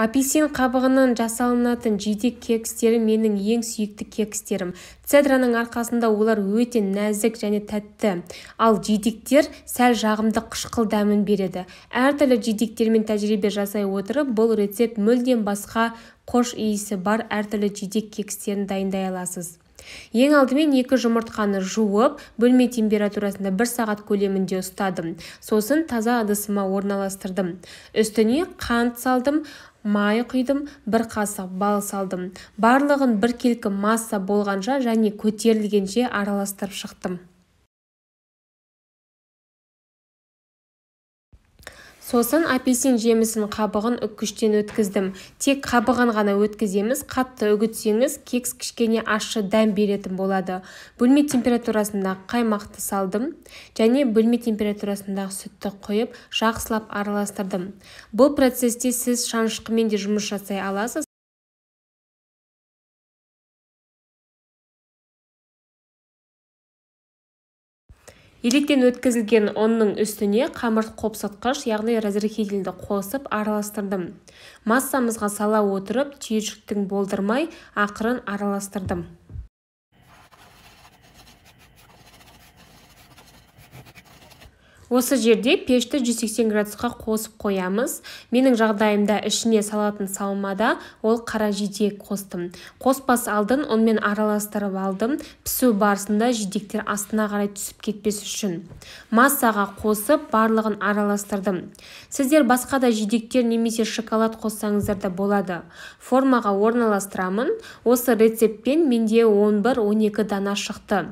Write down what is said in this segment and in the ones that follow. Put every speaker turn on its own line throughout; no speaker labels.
апельсин қабығынан жасалынатын жидек кекстері менің ең сүйікті кекстерім цедраның арқасында олар өте нәзік және тәтті ал жидектер сәл жағымды қышқыл дәмін береді әртүрлі жидектермен тәжірибе жасай отырып бұл рецепт мүлдем басқа қош иісі бар әртүрлі жидек кекстерін дайындай аласыз ең алдымен екі жұмыртқаны жуып бөлме температурасында бір сағат көлемінде ұстадым сосын таза адысыма орналастырдым үстіне қант салдым май құйдым бір қасық бал салдым барлығын бір біркелкі масса болғанша және көтерілгенше араластырып шықтым сосын апельсин жемісін қабығын үккіштен өткіздім тек қабығын ғана өткіземіз қатты үгітсеңіз кекс кішкене ашы дәм беретін болады бөлме температурасында қаймақты салдым және бөлме температурасындағы сүтті қойып, жақсылап араластырдым бұл процесте сіз
шанышқымен де жұмыс жасай аласыз електен өткізілген
онның үстіне қопсытқыш яғни разрыхительді қосып араластырдым массамызға сала отырып түйіршіктің болдырмай ақырын араластырдым осы жерде пешті 180 градусқа қосып қоямыз менің жағдайымда ішіне салатын салмада ол қара жидек қостым қоспас алдын онымен араластырып алдым пісу барысында жидектер астына қарай түсіп кетпес үшін массаға қосып барлығын араластырдым сіздер басқа да жидектер немесе шоколад қоссаңыздар да болады формаға орналастырамын осы рецептпен менде 11-12 дана шықты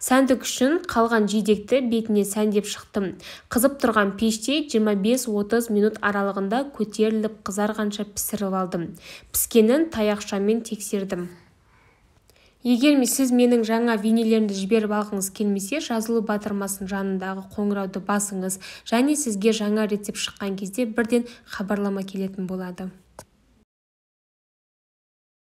сәндік үшін қалған жидекті бетіне сәндеп шықтым қызып тұрған пеште 25-30 минут аралығында көтеріліп қызарғанша пісіріп алдым піскенін таяқшамен тексердім егер сіз менің жаңа винилерімді жіберіп алғыңыз келмесе жазылу батырмасын жанындағы қоңырауды басыңыз және сізге жаңа рецепт шыққан кезде бірден хабарлама келетін
болады